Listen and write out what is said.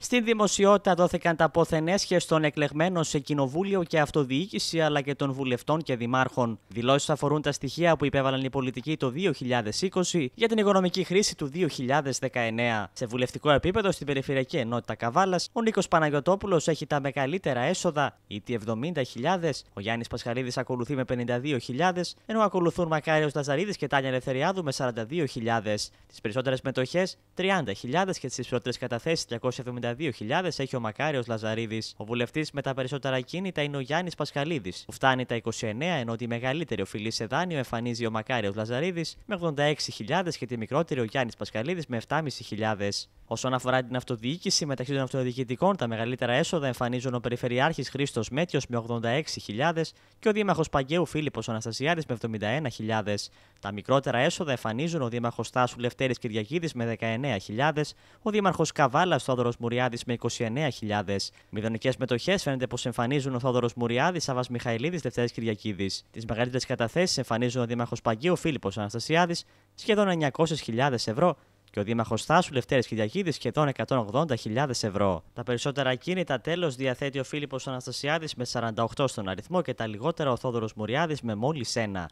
Στην δημοσιότητα δόθηκαν τα πόθεν των εκλεγμένων σε κοινοβούλιο και αυτοδιοίκηση αλλά και των βουλευτών και δημάρχων. Δηλώσεις αφορούν τα στοιχεία που υπέβαλαν οι πολιτικοί το 2020 για την οικονομική χρήση του 2019. Σε βουλευτικό επίπεδο στην Περιφερειακή Ενότητα Καβάλας, ο Νίκος Παναγιοτόπουλος έχει τα μεγαλύτερα έσοδα, ήτι 70.000, ο Γιάννης Πασχαλίδης ακολουθεί με 52.000, ενώ ακολουθούν Μακάριος Λαζαρίδη και Τάνια Ελευθεριάδου με 42.000. Τις περισσότερες μετοχές 30.000 και στις πρώτες καταθέσεις 372.000 έχει ο Μακάριος Λαζαρίδης. Ο βουλευτής με τα περισσότερα κίνητα είναι ο Γιάννης Πασχαλίδης, που φτάνει τα 29, ενώ τη μεγαλύτερη οφειλή σε δάνειο εμφανίζει ο Μακάριος Λαζαρίδης με 86.000 και τη μικρότερη ο Γιάννης Πασχαλίδης με 7.500. Όσον αφορά την αυτοδιοίκηση, μεταξύ των αυτοδιοικητικών τα μεγαλύτερα έσοδα εμφανίζουν ο Περιφερειάρχης Χρήστος Μέτιος με 86.000 και ο Δήμαρχος Παγκαίου Φίλιππο Αναστασιάδης με 71.000. Τα μικρότερα έσοδα εμφανίζουν ο Δήμαρχος Τάσου Λευτέρης Κυριακίδης με 19. 19.000, ο Δήμαρχος Καβάλας Θόδωρος Μουριάδης με 29.000. Μηδονικέ μετοχές φαίνεται πως εμφανίζουν ο Θόδωρος Μουριάδης, Σάβας Μιχαηλίδης, Δευτέρα Κυριακίδης. Τις μεγαλύτερες καταθέσεις εμφανίζουν ο Δήμαρχος Παγκίου Φίλιππος Αναστασιάδης, σχεδόν 900.000 ευρώ, και ο Δήμαρχος Θάσου Λευτέρη Κυριακίδης σχεδόν 180.000 ευρώ. Τα περισσότερα κίνητα τέλος διαθέτει ο Φίλιππος Αναστασιάδης με 48 στον αριθμό και τα λιγότερα ο Θόδωρος Μουριάδης με μόλις ένα.